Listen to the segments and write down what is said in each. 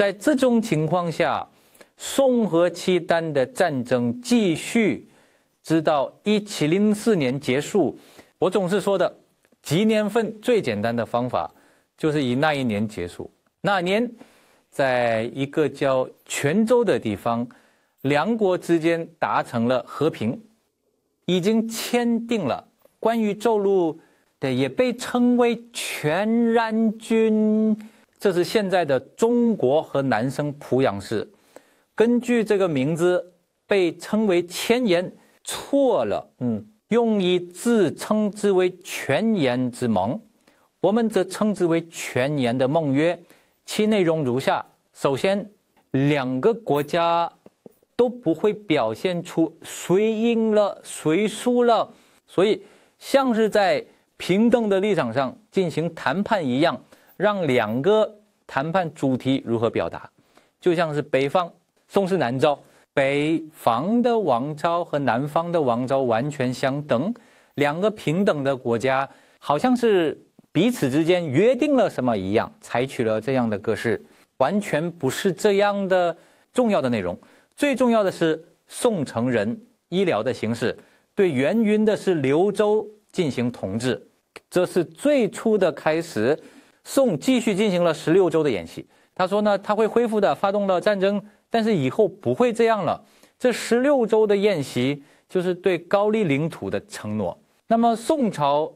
在这种情况下，宋和契丹的战争继续，直到一七零四年结束。我总是说的，几年份最简单的方法，就是以那一年结束。那年，在一个叫泉州的地方，两国之间达成了和平，已经签订了关于奏录的，也被称为《全然军》。这是现在的中国和南生濮阳市。根据这个名字被称为“千言”错了，嗯，用以自称之为“全言之盟”，我们则称之为“全言的梦约”。其内容如下：首先，两个国家都不会表现出谁赢了谁输了，所以像是在平等的立场上进行谈判一样。让两个谈判主题如何表达，就像是北方宋是南诏，北方的王朝和南方的王朝完全相等，两个平等的国家，好像是彼此之间约定了什么一样，采取了这样的格式，完全不是这样的重要的内容。最重要的是宋城人医疗的形式，对元军的是刘州进行统治，这是最初的开始。宋继续进行了十六周的演习。他说呢，他会恢复的，发动了战争，但是以后不会这样了。这十六周的宴席就是对高丽领土的承诺。那么宋朝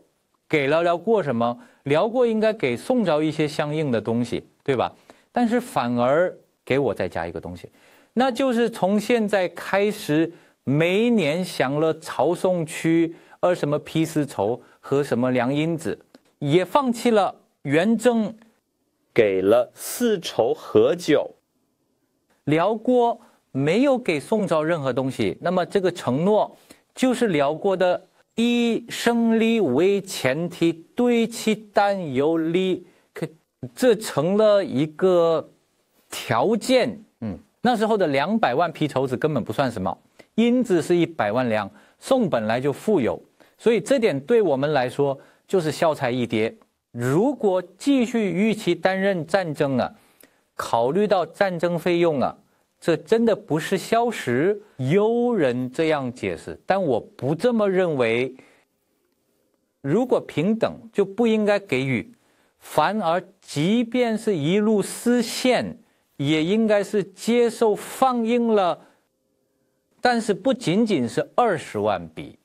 给了辽国什么？辽国应该给宋朝一些相应的东西，对吧？但是反而给我再加一个东西，那就是从现在开始每年降了朝宋区呃什么皮丝绸和什么粮银子，也放弃了。元征给了丝绸和酒，辽国没有给宋朝任何东西。那么这个承诺就是辽国的以胜利为前提对其担优利，这成了一个条件。嗯，那时候的两百万匹绸子根本不算什么，银子是一百万两。宋本来就富有，所以这点对我们来说就是小财一碟。如果继续与其担任战争啊，考虑到战争费用啊，这真的不是消食悠人这样解释，但我不这么认为。如果平等就不应该给予，反而即便是一路失陷，也应该是接受放映了。但是不仅仅是二十万笔。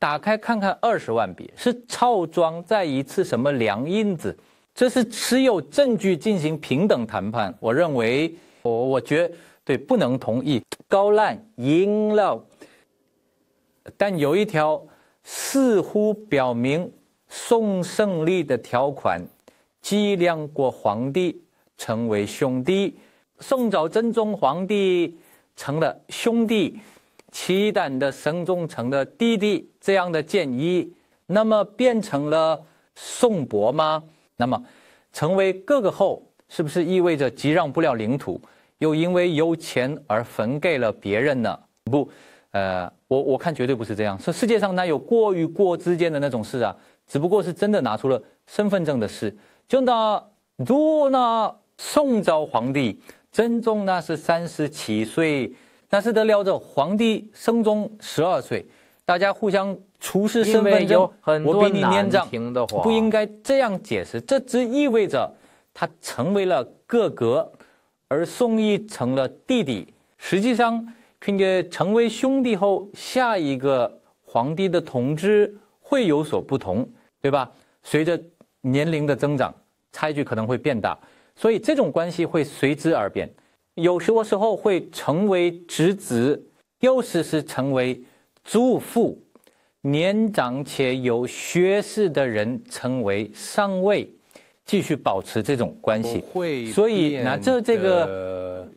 打开看看，二十万笔是套装再一次什么良印子？这是持有证据进行平等谈判。我认为，我我绝对不能同意高烂赢了。但有一条似乎表明宋胜利的条款，计量过皇帝成为兄弟，宋早真宗皇帝成了兄弟。契丹的神宗成的弟弟这样的建议，那么变成了宋伯吗？那么成为哥哥后，是不是意味着即让不了领土，又因为有钱而分给了别人呢？不，呃，我我看绝对不是这样。说世界上哪有过与过之间的那种事啊？只不过是真的拿出了身份证的事。就拿如那宋朝皇帝真宗那是三十七岁。那是得聊着皇帝生中十二岁，大家互相厨师身份证。我比你年长，不应该这样解释。这只意味着他成为了哥哥，而宋义成了弟弟。实际上，并且成为兄弟后，下一个皇帝的统治会有所不同，对吧？随着年龄的增长，差距可能会变大，所以这种关系会随之而变。有时候会成为侄子，有时是成为祖父，年长且有学识的人成为上位，继续保持这种关系。所以拿着这个，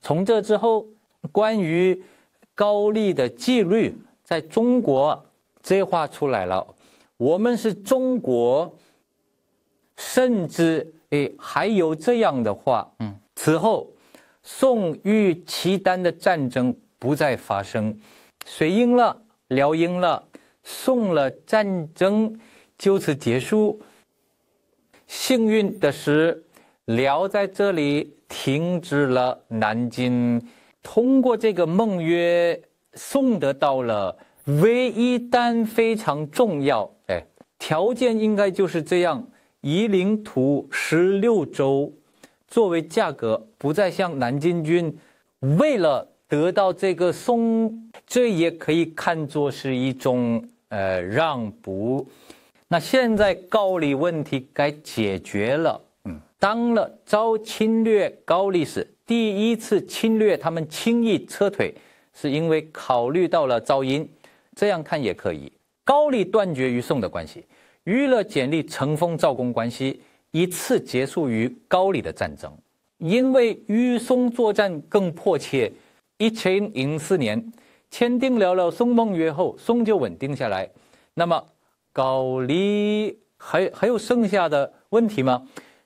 从这之后，关于高丽的纪律。在中国，这话出来了。我们是中国，甚至诶还有这样的话。嗯，此后宋与契丹的战争不再发生，谁赢了，辽赢了，宋了，战争就此结束。幸运的是，辽在这里停止了南京。通过这个梦约。送得到了唯一单非常重要，哎，条件应该就是这样：，夷陵土十六州，作为价格，不再向南京军。为了得到这个松，这也可以看作是一种呃让步。那现在高丽问题该解决了，嗯，当了遭侵略高丽士第一次侵略，他们轻易撤退。是因为考虑到了噪音，这样看也可以。高丽断绝与宋的关系，娱乐简历乘风赵公关系，一次结束于高丽的战争，因为与宋作战更迫切。一千零四年签订了了宋盟约后，宋就稳定下来。那么高丽还还有剩下的问题吗？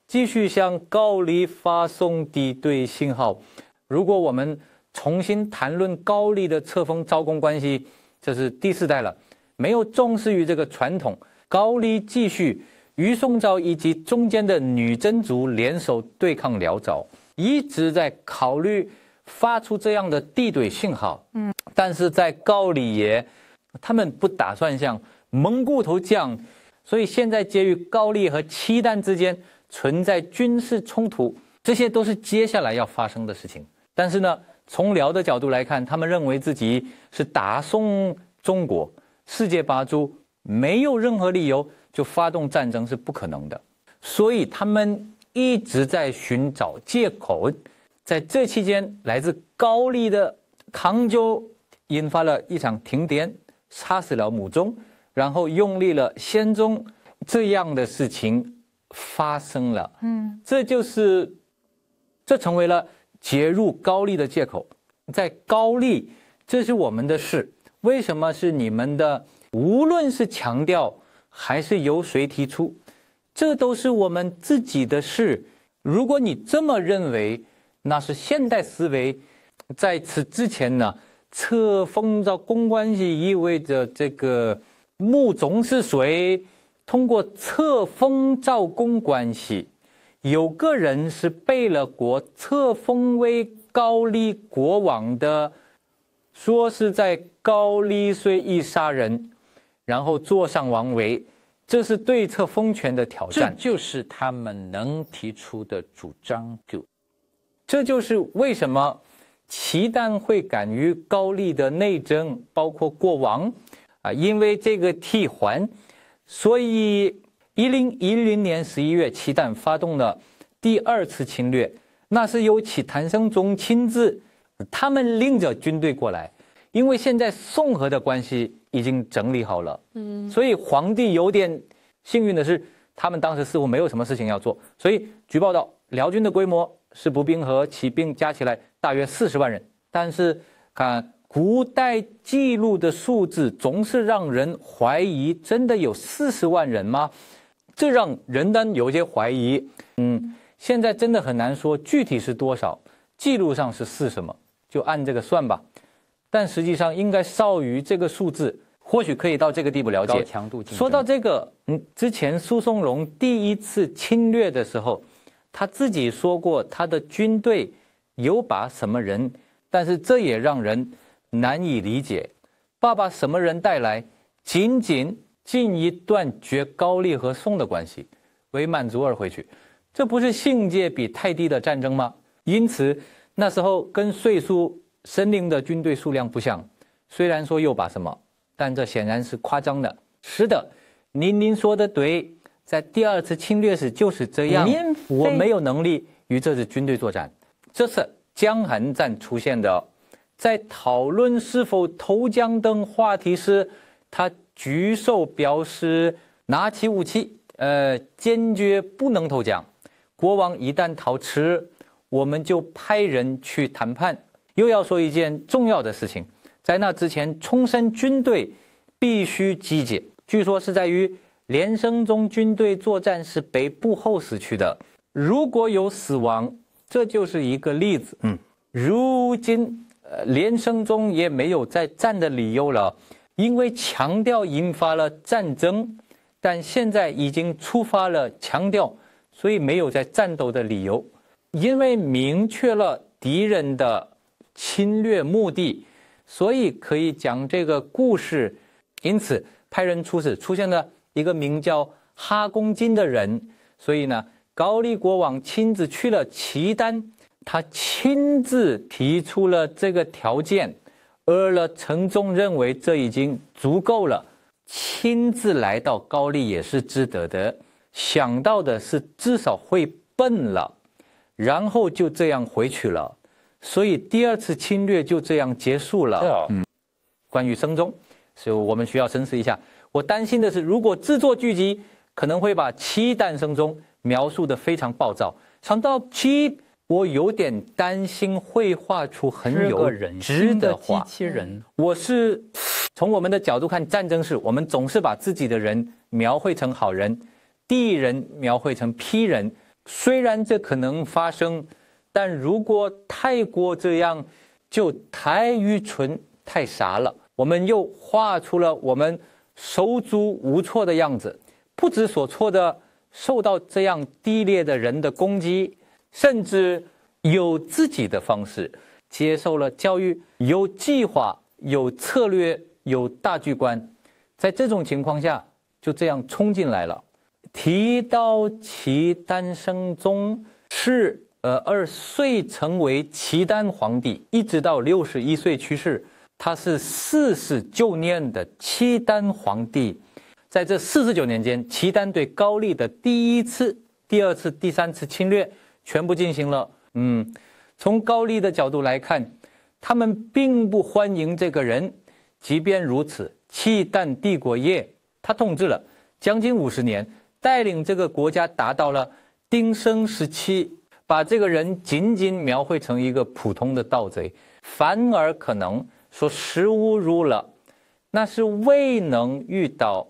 继续向高丽发送敌对信号，如果我们。重新谈论高丽的册封、招工关系，这是第四代了，没有重视于这个传统。高丽继续与宋朝以及中间的女真族联手对抗辽朝，一直在考虑发出这样的地怼信号。嗯，但是在高丽爷，他们不打算向蒙古头降，所以现在介于高丽和契丹之间存在军事冲突，这些都是接下来要发生的事情。但是呢，从辽的角度来看，他们认为自己是打宋中国世界霸主，没有任何理由就发动战争是不可能的，所以他们一直在寻找借口。在这期间，来自高丽的康州引发了一场停电，杀死了母宗，然后用力了先宗，这样的事情发生了。嗯，这就是，这成为了。介入高丽的借口，在高丽，这是我们的事，为什么是你们的？无论是强调还是由谁提出，这都是我们自己的事。如果你这么认为，那是现代思维。在此之前呢，册封造公关系意味着这个穆总是谁通过册封造公关系。有个人是背了国册封为高丽国王的，说是在高丽随意杀人，然后坐上王位，这是对策封权的挑战。这就是他们能提出的主张，就这就是为什么契丹会敢于高丽的内争，包括国王啊，因为这个替换，所以。一零一零年十一月，契丹发动了第二次侵略，那是由其谭生宗亲自，他们领着军队过来。因为现在宋和的关系已经整理好了，嗯，所以皇帝有点幸运的是，他们当时似乎没有什么事情要做。所以据报道，辽军的规模是步兵和骑兵加起来大约四十万人，但是看古代记录的数字，总是让人怀疑，真的有四十万人吗？这让任丹有些怀疑，嗯，现在真的很难说具体是多少，记录上是四什么，就按这个算吧，但实际上应该少于这个数字，或许可以到这个地步了解。强度。说到这个，嗯，之前苏松荣第一次侵略的时候，他自己说过他的军队有把什么人，但是这也让人难以理解，爸爸什么人带来，仅仅。进一段断绝高丽和宋的关系，为满族而回去，这不是性界比太低的战争吗？因此，那时候跟岁数森灵的军队数量不像，虽然说又把什么，但这显然是夸张的。是的，您您说的对，在第二次侵略时就是这样。我没有能力与这支军队作战，这是江寒战出现的，在讨论是否投江等话题时，他。沮授表示：“拿起武器，呃，坚决不能投降。国王一旦逃吃，我们就派人去谈判。又要说一件重要的事情，在那之前，冲绳军队必须集结。据说是在于连生中军队作战时被部后死去的，如果有死亡，这就是一个例子。嗯，如今，呃，连生中也没有再战的理由了。”因为强调引发了战争，但现在已经触发了强调，所以没有在战斗的理由。因为明确了敌人的侵略目的，所以可以讲这个故事。因此派人出使，出现了一个名叫哈公金的人。所以呢，高丽国王亲自去了契丹，他亲自提出了这个条件。而了，陈忠认为这已经足够了，亲自来到高丽也是值得的。想到的是至少会笨了，然后就这样回去了。所以第二次侵略就这样结束了。嗯，关于生中，所以我们需要深思一下。我担心的是，如果制作剧集，可能会把七诞生中描述的非常暴躁，想到七。我有点担心，会画出很有人性的机器人。我是从我们的角度看，战争是我们总是把自己的人描绘成好人，敌人描绘成批人。虽然这可能发生，但如果太过这样，就太愚蠢、太傻了。我们又画出了我们手足无措的样子，不知所措的受到这样低劣的人的攻击。甚至有自己的方式接受了教育，有计划、有策略、有大局观，在这种情况下，就这样冲进来了。提到契丹生中是呃二岁成为契丹皇帝，一直到六十一岁去世，他是四十九年的契丹皇帝，在这四十九年间，契丹对高丽的第一次、第二次、第三次侵略。全部进行了。嗯，从高丽的角度来看，他们并不欢迎这个人。即便如此，契丹帝国业他统治了将近五十年，带领这个国家达到了鼎盛时期。把这个人仅仅描绘成一个普通的盗贼，反而可能说失乌入了。那是未能遇到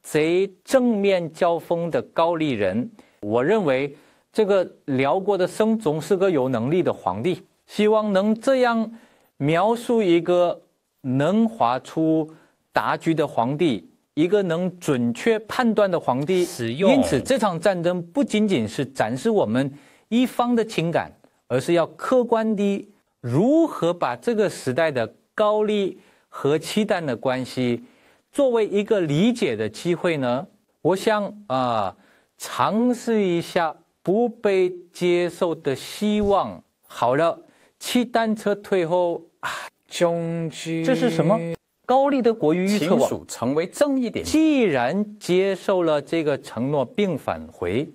贼正面交锋的高丽人。我认为。这个辽国的升总是个有能力的皇帝，希望能这样描述一个能划出大局的皇帝，一个能准确判断的皇帝。因此，这场战争不仅仅是展示我们一方的情感，而是要客观地如何把这个时代的高丽和契丹的关系作为一个理解的机会呢？我想啊，尝试一下。不被接受的希望。好了，契丹撤退后啊，终于这是什么？高丽的国语预测。亲成为正义点。既然接受了这个承诺并返回，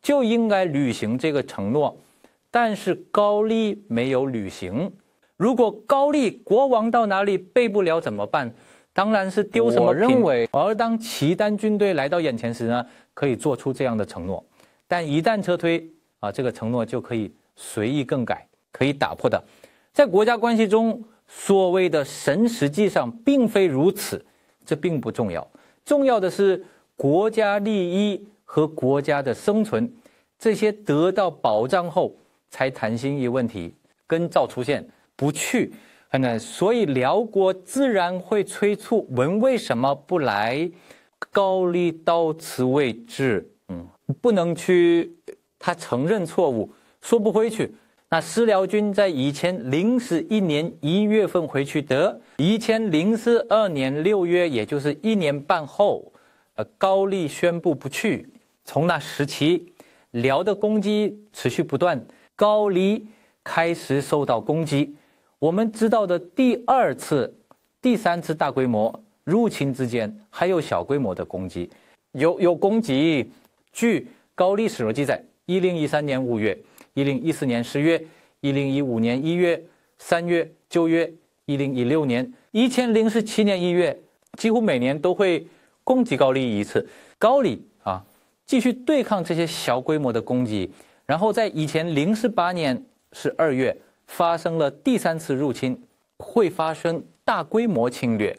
就应该履行这个承诺。但是高丽没有履行。如果高丽国王到哪里背不了怎么办？当然是丢什么认为。而当契丹军队来到眼前时呢，可以做出这样的承诺。但一旦撤退啊，这个承诺就可以随意更改，可以打破的。在国家关系中，所谓的“神”实际上并非如此，这并不重要。重要的是国家利益和国家的生存，这些得到保障后才谈心誉问题。跟赵出现不去，难。所以辽国自然会催促文为什么不来？高丽到此为止，嗯。不能去，他承认错误，说不回去。那私辽军在以前零四一年一月份回去得，前零四二年六月，也就是一年半后，呃，高丽宣布不去。从那时起，辽的攻击持续不断，高丽开始受到攻击。我们知道的第二次、第三次大规模入侵之间，还有小规模的攻击，有有攻击。据高丽史书记载，一零一三年五月、一零一四年十月、一零一五年一月、三月、九月、一零一六年一千零十七年一月，几乎每年都会攻击高丽一次。高丽啊，继续对抗这些小规模的攻击。然后在以前零十八年十二月发生了第三次入侵，会发生大规模侵略。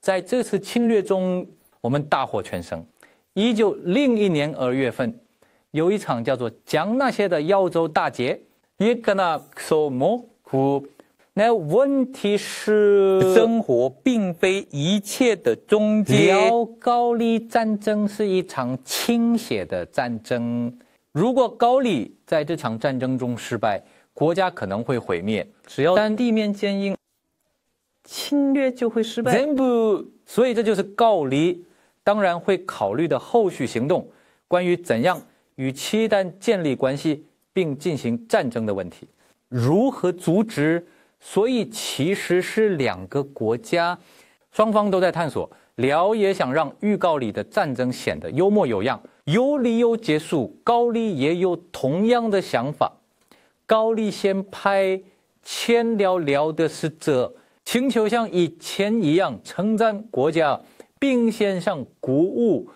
在这次侵略中，我们大获全胜。一九零一年二月份，有一场叫做江那些的耀州大捷。那问题是，生活并非一切的终结。聊高丽战争是一场倾斜的战争。如果高丽在这场战争中失败，国家可能会毁灭。只要但地面坚硬，侵略就会失败。全部，所以这就是高丽。当然会考虑的后续行动，关于怎样与契丹建立关系并进行战争的问题，如何阻止？所以其实是两个国家，双方都在探索。辽也想让预告里的战争显得幽默有样，有理由结束。高丽也有同样的想法，高丽先拍千辽辽的使者，请求像以前一样称赞国家。并先向鼓舞，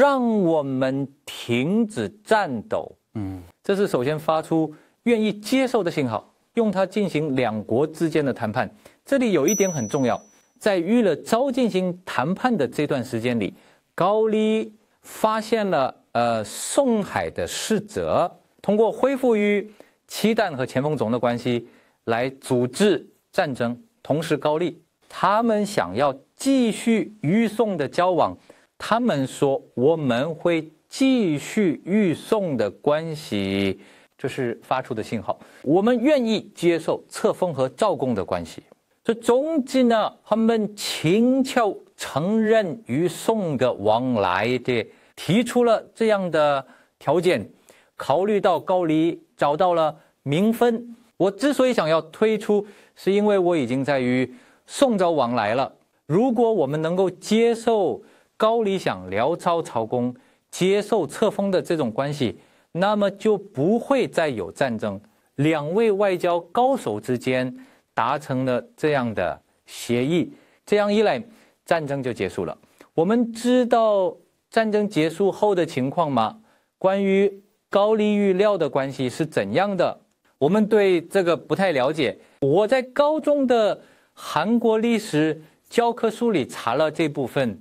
让我们停止战斗。嗯，这是首先发出愿意接受的信号，用它进行两国之间的谈判。这里有一点很重要，在与了朝进行谈判的这段时间里，高丽发现了呃宋海的逝者，通过恢复与契丹和前锋总的关系来阻止战争。同时，高丽他们想要。继续与宋的交往，他们说我们会继续与宋的关系，就是发出的信号，我们愿意接受册封和赵贡的关系。这总之呢，他们请求承认与宋的往来的，提出了这样的条件。考虑到高丽找到了名分，我之所以想要推出，是因为我已经在与宋朝往来了。如果我们能够接受高理想辽朝朝贡，接受册封的这种关系，那么就不会再有战争。两位外交高手之间达成了这样的协议，这样一来，战争就结束了。我们知道战争结束后的情况吗？关于高丽与料的关系是怎样的？我们对这个不太了解。我在高中的韩国历史。教科书里查了这部分，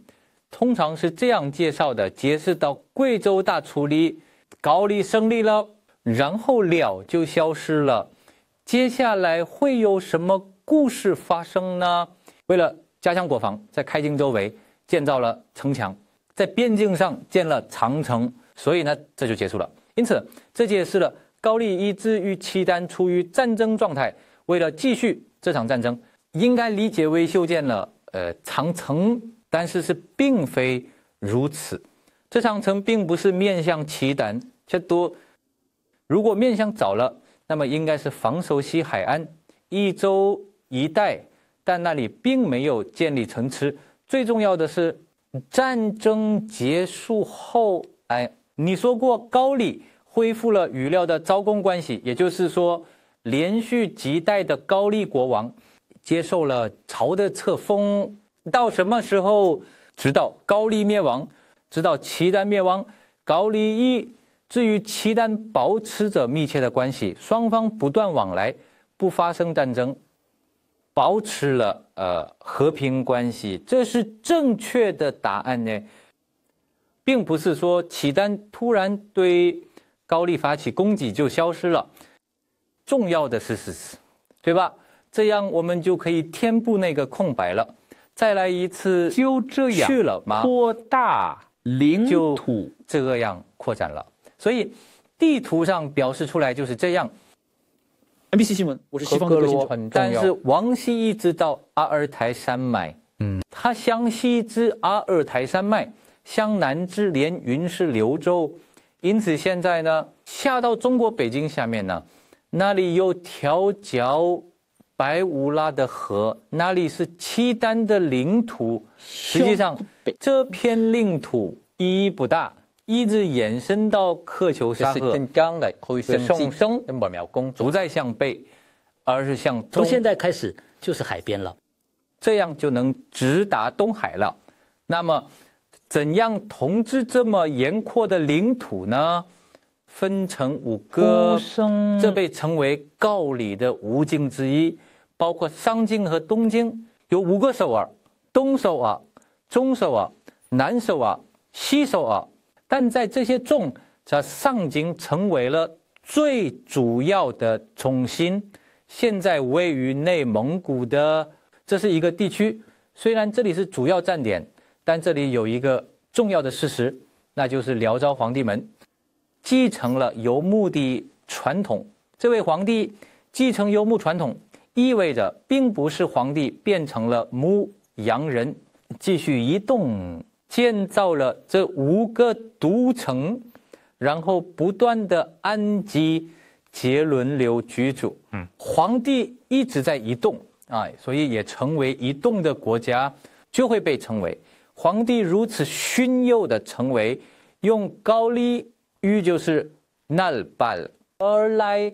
通常是这样介绍的：解释到贵州大处理，高丽胜利了，然后了就消失了。接下来会有什么故事发生呢？为了加强国防，在开京周围建造了城墙，在边境上建了长城。所以呢，这就结束了。因此，这解释了高丽一直与契丹处于战争状态。为了继续这场战争，应该理解为修建了。呃，长城，但是是并非如此，这长城并不是面向契丹，且多。如果面向早了，那么应该是防守西海岸一周一带，但那里并没有建立城池。最重要的是，战争结束后，哎，你说过高丽恢复了与料的招工关系，也就是说，连续几代的高丽国王。接受了朝的册封，到什么时候？直到高丽灭亡，直到契丹灭亡，高丽一至于契丹保持着密切的关系，双方不断往来，不发生战争，保持了呃和平关系。这是正确的答案呢，并不是说契丹突然对高丽发起攻击就消失了。重要的是事实，对吧？这样我们就可以填补那个空白了，再来一次，就这样去了吗？扩大领土，就这样扩展了。所以地图上表示出来就是这样。N B C 新闻，我是西何格罗，但是王羲一直到阿尔台山脉，嗯，他向西至阿尔台山脉，向南至连云是柳州，因此现在呢，下到中国北京下面呢，那里有条角。白乌拉的河，那里是契丹的领土。实际上，这片领土意义不大，一直延伸到克求沙河。这的，可以向东，向不再向北，而是向。从现在开始就是海边了，这样就能直达东海了。那么，怎样统治这么严阔的领土呢？分成五个，这被称为告里的五经之一。包括商京和东京有五个首尔，东首尔、中首尔、南首尔、西首尔，但在这些中，在上京成为了最主要的中心。现在位于内蒙古的这是一个地区，虽然这里是主要站点，但这里有一个重要的事实，那就是辽朝皇帝们继承了游牧的传统。这位皇帝继承游牧传统。意味着，并不是皇帝变成了牧羊人，继续移动，建造了这五个都城，然后不断的安基，杰轮流居住。嗯，皇帝一直在移动啊，所以也成为移动的国家，就会被称为。皇帝如此熏诱的成为，用高丽语就是“那尔巴尔”，而来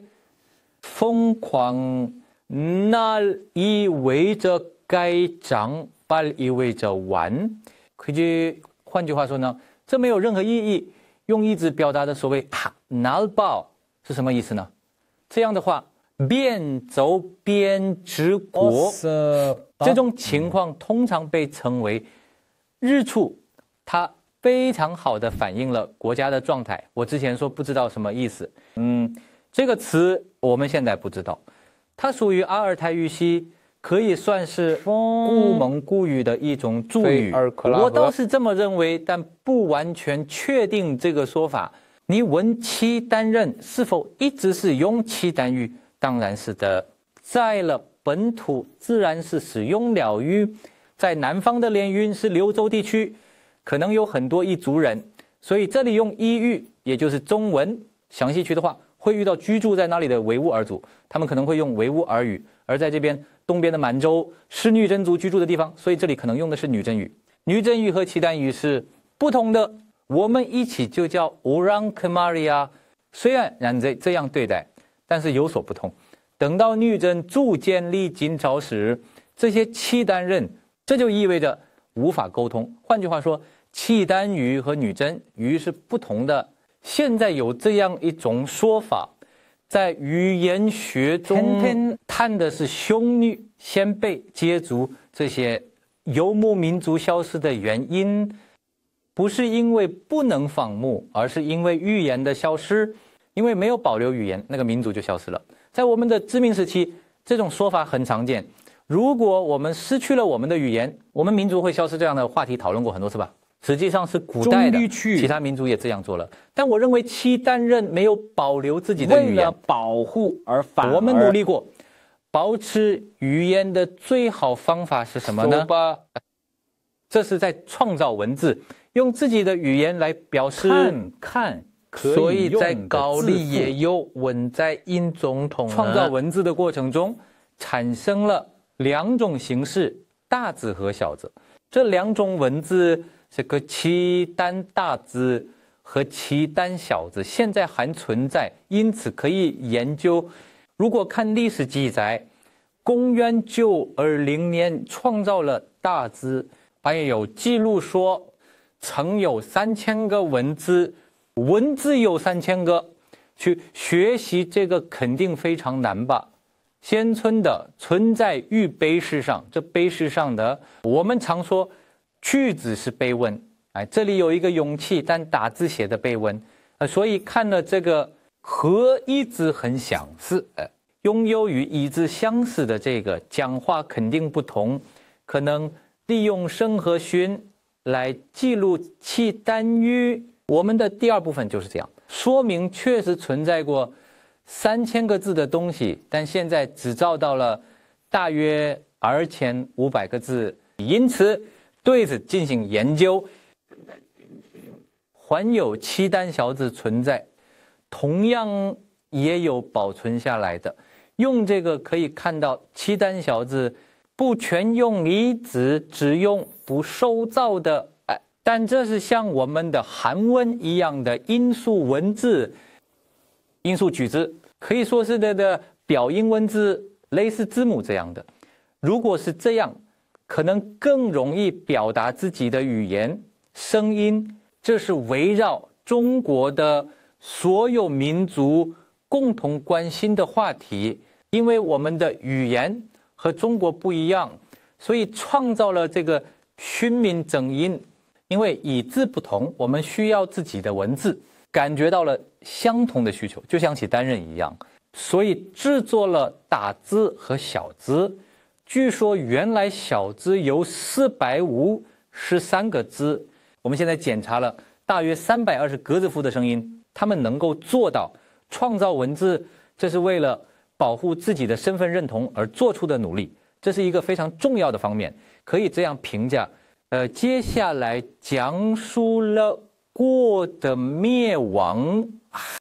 疯狂。那意味着该长，把意味着完。可句换句话说呢，这没有任何意义。用意指表达的所谓“哈那报”是什么意思呢？这样的话，边走边直国，这种情况通常被称为日出。它非常好的反映了国家的状态。我之前说不知道什么意思，嗯，这个词我们现在不知道。它属于阿尔泰语系，可以算是古蒙古语的一种助语。我倒是这么认为，但不完全确定这个说法。你文七担任是否一直是用七单语？当然是的，在了本土自然是使用了语，在南方的连云是柳州地区，可能有很多彝族人，所以这里用彝语，也就是中文详细区的话。会遇到居住在那里的维吾尔族，他们可能会用维吾尔语；而在这边东边的满洲、是女真族居住的地方，所以这里可能用的是女真语。女真语和契丹语是不同的，我们一起就叫乌兰克玛利亚。虽然然在这样对待，但是有所不同。等到女真逐建立金朝时，这些契丹人这就意味着无法沟通。换句话说，契丹语和女真语是不同的。现在有这样一种说法，在语言学中，天天探的是匈奴、鲜卑、羯族这些游牧民族消失的原因，不是因为不能放牧，而是因为预言的消失，因为没有保留语言，那个民族就消失了。在我们的殖民时期，这种说法很常见。如果我们失去了我们的语言，我们民族会消失。这样的话题讨论过很多次吧？实际上是古代的，其他民族也这样做了。但我认为契丹人没有保留自己的语言，为了保护而反我们努力过，保持语言的最好方法是什么呢？这是在创造文字，用自己的语言来表示。看，所以在高丽也有文在寅总统创造文字的过程中，产生了两种形式：大字和小字。这两种文字。这个契丹大字和契丹小字现在还存在，因此可以研究。如果看历史记载，公元九二零年创造了大字，还有记录说曾有三千个文字，文字有三千个，去学习这个肯定非常难吧？先春的存在于碑石上，这碑石上的我们常说。句子是背文，哎，这里有一个勇气，但打字写的背文，呃，所以看了这个和一直很相似，呃，拥有与已知相似的这个讲话肯定不同，可能利用声和熏来记录契丹语。我们的第二部分就是这样，说明确实存在过三千个字的东西，但现在只造到了大约二千五百个字，因此。对此进行研究，还有契丹小字存在，同样也有保存下来的。用这个可以看到，契丹小字不全用离子，只用不收造的。哎，但这是像我们的韩文一样的音素文字、音素举子，可以说是这个表音文字，类似字母这样的。如果是这样。可能更容易表达自己的语言声音，这是围绕中国的所有民族共同关心的话题。因为我们的语言和中国不一样，所以创造了这个“熏民正音”。因为以字不同，我们需要自己的文字，感觉到了相同的需求，就像写单人一样，所以制作了打字和小字。据说原来小字有四百五十三个字，我们现在检查了大约三百二十格字符的声音。他们能够做到创造文字，这是为了保护自己的身份认同而做出的努力，这是一个非常重要的方面。可以这样评价：呃，接下来讲述了过的灭亡，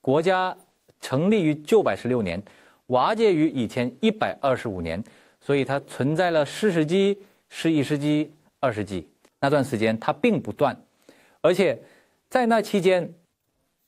国家成立于九百十六年，瓦解于以前一百二十五年。所以它存在了四世纪、十一世纪、二世纪那段时间，它并不断，而且在那期间，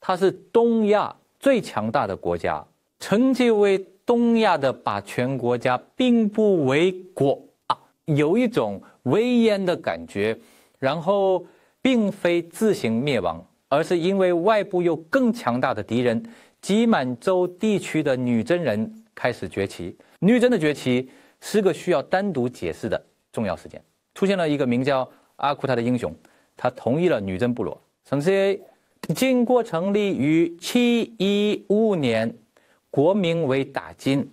它是东亚最强大的国家，成就为东亚的霸权国家，并不为过啊，有一种威严的感觉。然后，并非自行灭亡，而是因为外部有更强大的敌人，即满洲地区的女真人开始崛起。女真的崛起。是个需要单独解释的重要事件。出现了一个名叫阿库塔的英雄，他同意了女真部落。C A 金国成立于七一五年，国名为大金，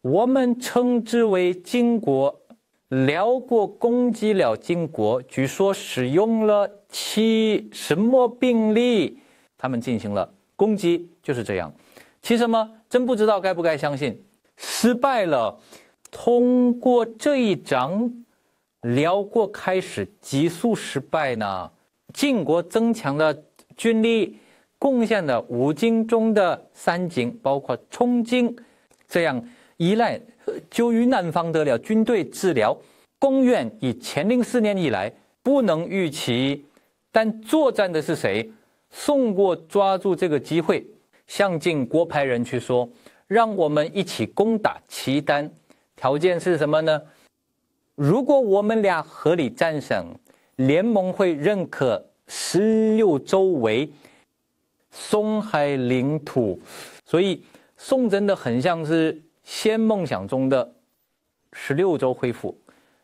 我们称之为金国。辽国攻击了金国，据说使用了七什么兵力，他们进行了攻击，就是这样。其实吗？真不知道该不该相信，失败了。通过这一仗，辽国开始急速失败呢。晋国增强了军力，贡献了五经中的三经，包括冲经，这样依赖就于南方得了军队治疗。公元以前零四年以来不能预期，但作战的是谁？宋国抓住这个机会，向晋国派人去说：“让我们一起攻打契丹。”条件是什么呢？如果我们俩合理战胜，联盟会认可十六周为松海领土，所以宋真的很像是先梦想中的十六周恢复。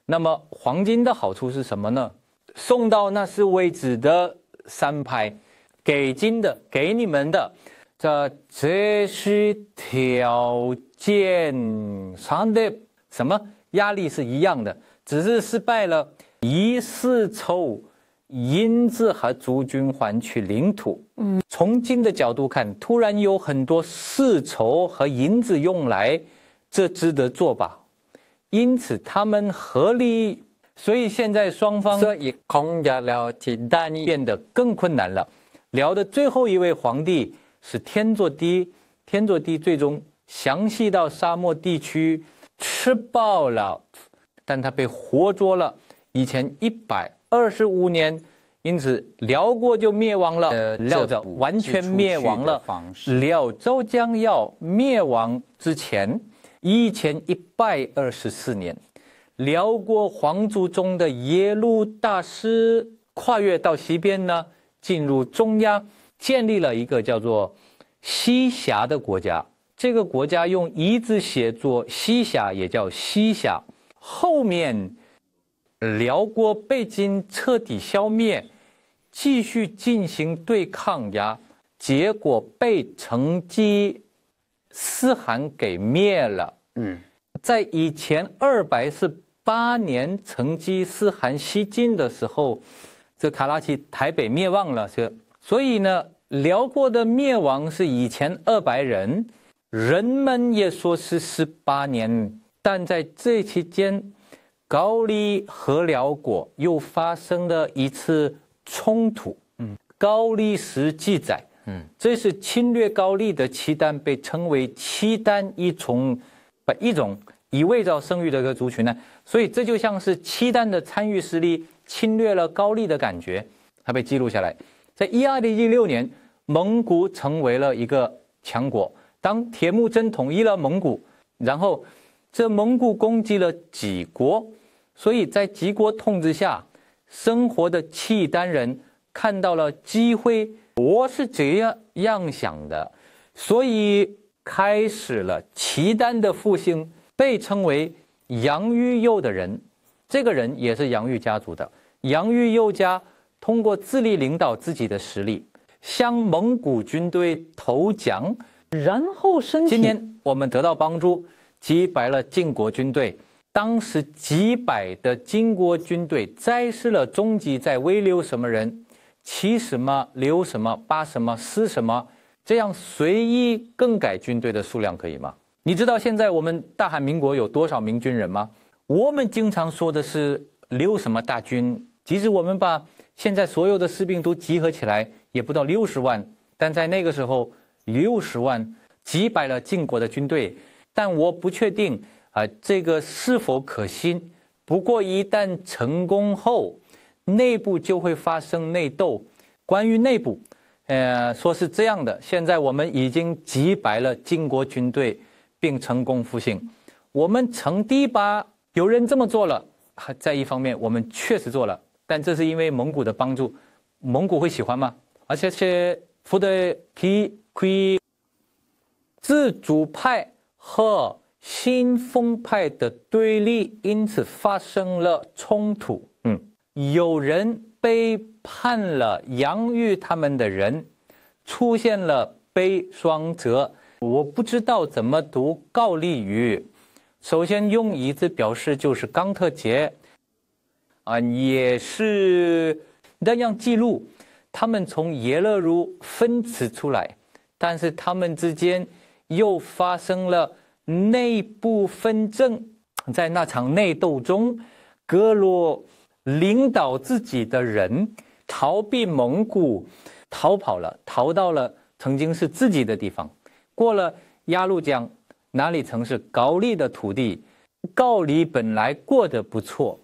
那么黄金的好处是什么呢？送到那是为止的三拍，给金的，给你们的，这这是条。建长的什么压力是一样的，只是失败了。一世抽银子和诸军还取领土。嗯，从今的角度看，突然有很多丝绸和银子用来，这值得做吧？因此，他们合力。所以现在双方变得更困难了。辽的最后一位皇帝是天祚帝，天祚帝最终。详细到沙漠地区吃饱了，但他被活捉了。以前一百二十五年，因此辽国就灭亡了。辽州完全灭亡了。辽州将要灭亡之前，一千一百二十四年，辽国皇族中的耶鲁大师跨越到西边呢，进入中央，建立了一个叫做西峡的国家。这个国家用一字写作西夏，也叫西夏。后面辽国被金彻底消灭，继续进行对抗压，结果被成吉思汗给灭了。嗯，在以前二百四八年，成吉思汗西进的时候，这卡拉奇台北灭亡了。这所以呢，辽国的灭亡是以前二百人。人们也说是十八年，但在这期间，高丽和辽国又发生了一次冲突。嗯，高丽史记载，嗯，这是侵略高丽的契丹，被称为契丹一从，把一种以伪造生育的一个族群呢，所以这就像是契丹的参与势力侵略了高丽的感觉，它被记录下来。在一二零一六年，蒙古成为了一个强国。当铁木真统一了蒙古，然后这蒙古攻击了吉国，所以在吉国统治下生活的契丹人看到了机会。我是这样想的，所以开始了契丹的复兴，被称为杨玉佑的人，这个人也是杨玉家族的。杨玉佑家通过自立领导自己的实力，向蒙古军队投降。然后申请。今年我们得到帮助，击败了晋国军队。当时几百的晋国军队，摘失了中级，在威留什么人，骑什么留什么，八什么失什么，这样随意更改军队的数量可以吗？你知道现在我们大汉民国有多少名军人吗？我们经常说的是留什么大军，即使我们把现在所有的士兵都集合起来，也不到六十万，但在那个时候。六十万击败了晋国的军队，但我不确定啊，这个是否可行？不过一旦成功后，内部就会发生内斗。关于内部，呃，说是这样的：现在我们已经击败了晋国军队，并成功复兴。我们成堤吧，有人这么做了。在一方面，我们确实做了，但这是因为蒙古的帮助。蒙古会喜欢吗？而且是福德提。以自主派和新风派的对立，因此发生了冲突。嗯，有人背叛了杨玉他们的人，出现了悲双折。我不知道怎么读告立语。首先用一字表示就是冈特杰，啊，也是那样记录。他们从耶勒如分词出来。但是他们之间又发生了内部纷争，在那场内斗中，格罗领导自己的人逃避蒙古，逃跑了，逃到了曾经是自己的地方，过了鸭绿江，哪里曾是高丽的土地？高丽本来过得不错，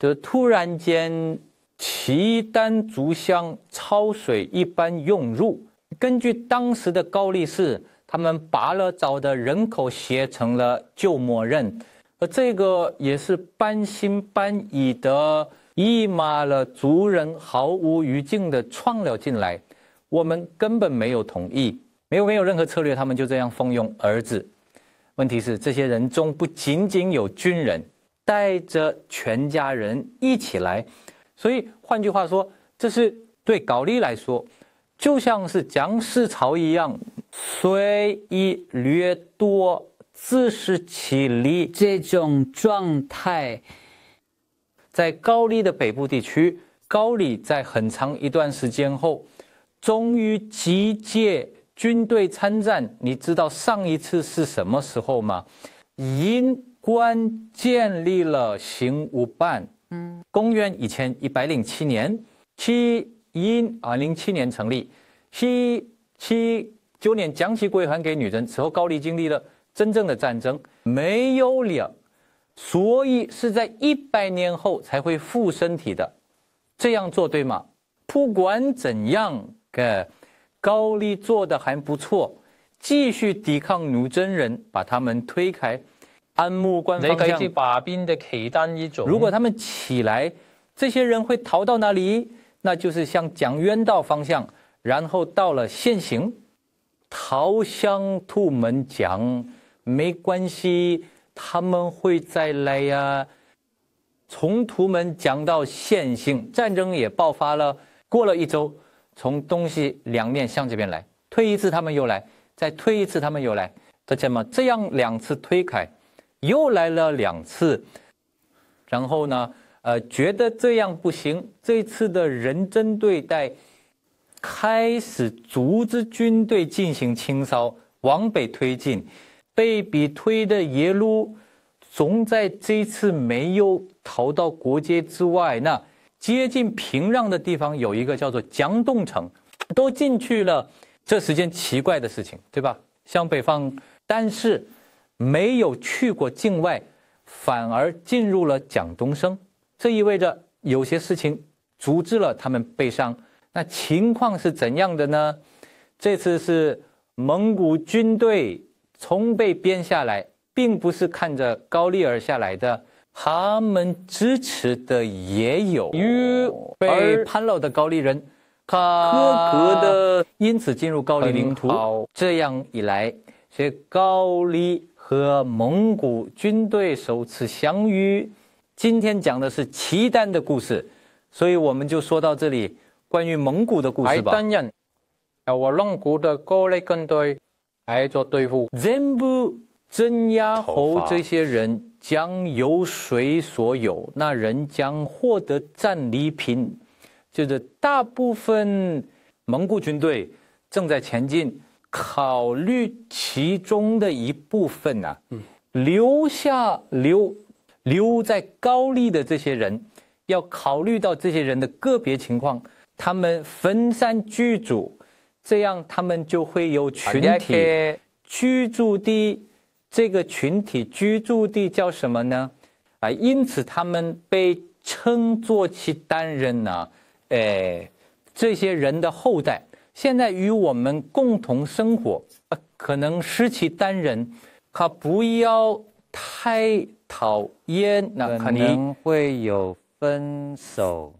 就突然间，契丹族像潮水一般涌入。根据当时的高力士，他们拔了早的人口，写成了旧默认。而这个也是搬新搬疑的，一马了族人毫无余劲的闯了进来，我们根本没有同意，没有没有任何策略，他们就这样蜂拥而至。问题是，这些人中不仅仅有军人，带着全家人一起来，所以换句话说，这是对高丽来说。就像是僵尸潮一样，随意掠夺、自食其力这种状态，在高丽的北部地区，高丽在很长一段时间后，终于集结军队参战。你知道上一次是什么时候吗？银官建立了行无办，嗯，公元一千一百零七年，七。一啊，零七年成立，七七九年将其归还给女人。此后高丽经历了真正的战争，没有了，所以是在一百年后才会复身体的。这样做对吗？不管怎样的，高丽做的还不错，继续抵抗女真人，把他们推开。安穆官方，那把兵的契丹一种。如果他们起来，这些人会逃到哪里？那就是向蒋渊道方向，然后到了现行，桃乡土门讲没关系，他们会再来呀。从土门讲到线性战争也爆发了。过了一周，从东西两面向这边来，推一次他们又来，再推一次他们又来。大家嘛，这样两次推开，又来了两次，然后呢？呃，觉得这样不行。这次的认真对待，开始组织军队进行清扫，往北推进。被逼推的耶路，总在这次没有逃到国界之外。那接近平壤的地方有一个叫做江东城，都进去了。这是件奇怪的事情，对吧？向北方，但是没有去过境外，反而进入了江东升。这意味着有些事情阻止了他们悲伤。那情况是怎样的呢？这次是蒙古军队从被编下来，并不是看着高丽而下来的。他们支持的也有被叛乱的高丽人，可格的因此进入高丽领土。这样一来，这高丽和蒙古军队首次相遇。今天讲的是契丹的故事，所以我们就说到这里，关于蒙古的故事吧。担任，啊，我蒙古的高类军队，挨着对付。全部镇压后，这些人将由谁所有？那人将获得战利品，就是大部分蒙古军队正在前进，考虑其中的一部分呢？嗯，留下留。留在高丽的这些人，要考虑到这些人的个别情况，他们分散居住，这样他们就会有群体居住地。这个群体居住地叫什么呢？啊，因此他们被称作其单人呢？哎，这些人的后代现在与我们共同生活，可能失其单人，他不要太。讨厌，可能会有分手。